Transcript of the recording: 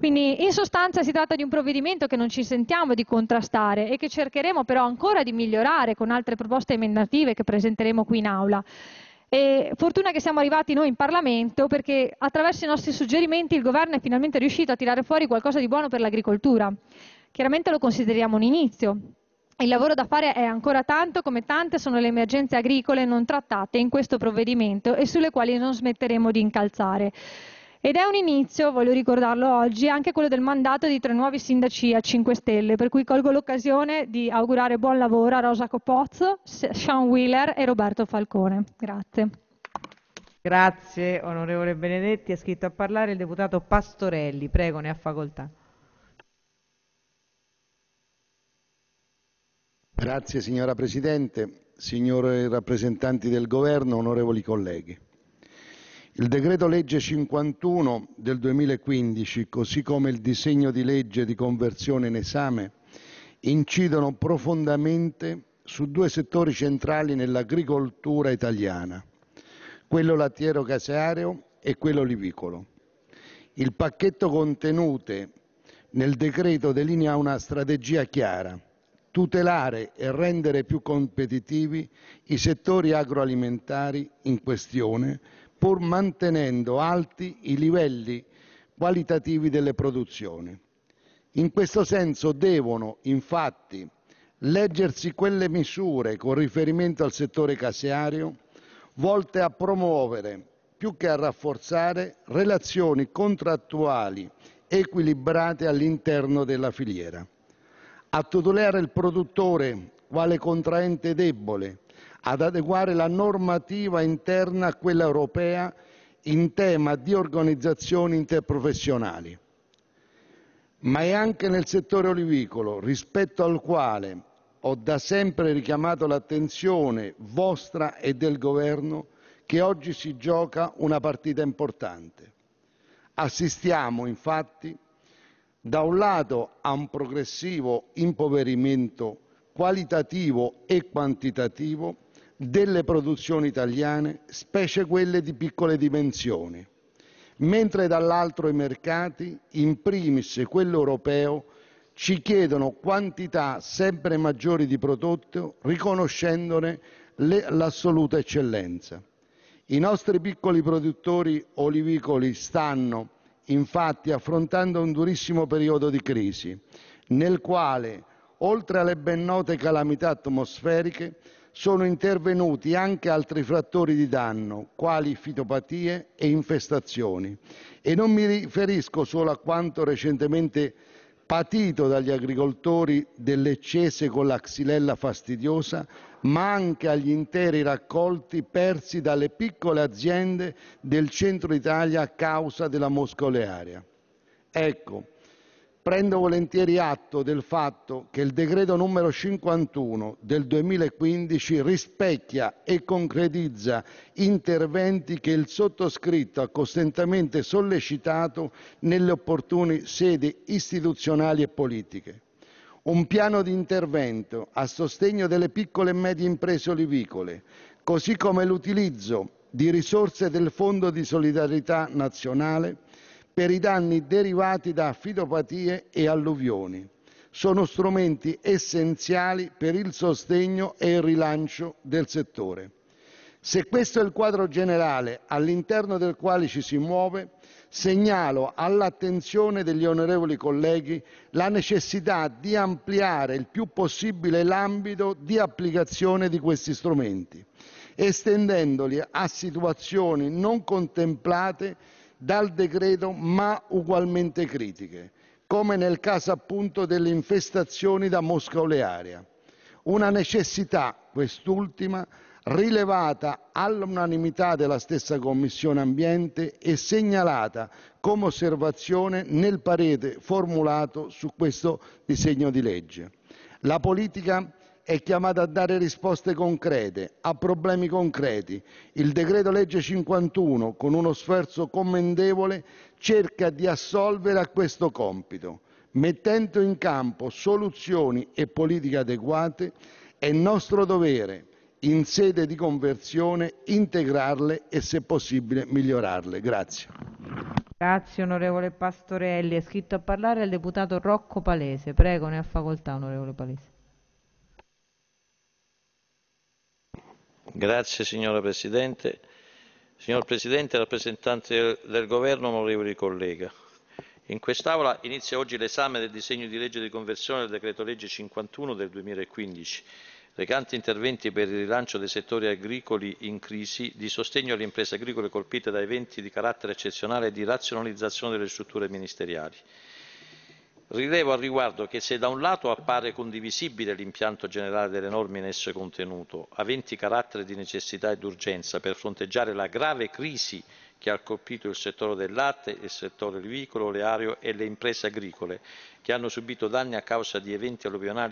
Quindi in sostanza si tratta di un provvedimento che non ci sentiamo di contrastare e che cercheremo però ancora di migliorare con altre proposte emendative che presenteremo qui in aula. E fortuna che siamo arrivati noi in Parlamento perché attraverso i nostri suggerimenti il governo è finalmente riuscito a tirare fuori qualcosa di buono per l'agricoltura. Chiaramente lo consideriamo un inizio. Il lavoro da fare è ancora tanto come tante sono le emergenze agricole non trattate in questo provvedimento e sulle quali non smetteremo di incalzare. Ed è un inizio, voglio ricordarlo oggi, anche quello del mandato di tre nuovi sindaci a 5 Stelle, per cui colgo l'occasione di augurare buon lavoro a Rosa Copozzo, Sean Wheeler e Roberto Falcone. Grazie. Grazie onorevole Benedetti. È scritto a parlare il deputato Pastorelli. Prego, ne ha facoltà. Grazie signora Presidente, signori rappresentanti del Governo, onorevoli colleghi. Il decreto-legge 51 del 2015, così come il disegno di legge di conversione in esame, incidono profondamente su due settori centrali nell'agricoltura italiana, quello lattiero-caseario e quello olivicolo. Il pacchetto contenute nel decreto delinea una strategia chiara, tutelare e rendere più competitivi i settori agroalimentari in questione pur mantenendo alti i livelli qualitativi delle produzioni. In questo senso devono, infatti, leggersi quelle misure, con riferimento al settore caseario, volte a promuovere, più che a rafforzare, relazioni contrattuali equilibrate all'interno della filiera; a tutelare il produttore quale contraente debole, ad adeguare la normativa interna a quella europea in tema di organizzazioni interprofessionali. Ma è anche nel settore olivicolo, rispetto al quale ho da sempre richiamato l'attenzione vostra e del Governo, che oggi si gioca una partita importante. Assistiamo, infatti, da un lato a un progressivo impoverimento qualitativo e quantitativo delle produzioni italiane, specie quelle di piccole dimensioni, mentre dall'altro i mercati, in primis quello europeo, ci chiedono quantità sempre maggiori di prodotto, riconoscendone l'assoluta eccellenza. I nostri piccoli produttori olivicoli stanno, infatti, affrontando un durissimo periodo di crisi, nel quale, oltre alle ben note calamità atmosferiche, sono intervenuti anche altri fattori di danno, quali fitopatie e infestazioni. E non mi riferisco solo a quanto recentemente patito dagli agricoltori delle eccese con la xylella fastidiosa, ma anche agli interi raccolti persi dalle piccole aziende del centro Italia a causa della mosca olearia. Ecco, prendo volentieri atto del fatto che il decreto n. 51 del 2015 rispecchia e concretizza interventi che il sottoscritto ha costantemente sollecitato nelle opportune sedi istituzionali e politiche. Un piano di intervento a sostegno delle piccole e medie imprese olivicole, così come l'utilizzo di risorse del Fondo di solidarietà nazionale per i danni derivati da fitopatie e alluvioni. Sono strumenti essenziali per il sostegno e il rilancio del settore. Se questo è il quadro generale all'interno del quale ci si muove, segnalo all'attenzione degli onorevoli colleghi la necessità di ampliare il più possibile l'ambito di applicazione di questi strumenti, estendendoli a situazioni non contemplate dal decreto, ma ugualmente critiche, come nel caso appunto delle infestazioni da mosca olearia. Una necessità, quest'ultima, rilevata all'unanimità della stessa Commissione Ambiente e segnalata come osservazione nel parere formulato su questo disegno di legge. La politica è chiamata a dare risposte concrete a problemi concreti. Il decreto-legge 51, con uno sforzo commendevole, cerca di assolvere a questo compito, mettendo in campo soluzioni e politiche adeguate. È nostro dovere, in sede di conversione, integrarle e, se possibile, migliorarle. Grazie. Grazie onorevole Pastorelli. È scritto a parlare il deputato Rocco Palese. Prego, ne ha facoltà onorevole Palese. Grazie signora Presidente. Signor Presidente, rappresentanti del, del Governo, onorevoli colleghi. In quest'Aula inizia oggi l'esame del disegno di legge di conversione del decreto legge 51 del 2015, recante interventi per il rilancio dei settori agricoli in crisi, di sostegno alle imprese agricole colpite da eventi di carattere eccezionale e di razionalizzazione delle strutture ministeriali. Rilevo al riguardo che se da un lato appare condivisibile l'impianto generale delle norme in esso contenuto, aventi carattere di necessità ed urgenza per fronteggiare la grave crisi che ha colpito il settore del latte, il settore olivicolo, oleario e le imprese agricole, che hanno subito danni a causa di eventi alluvionali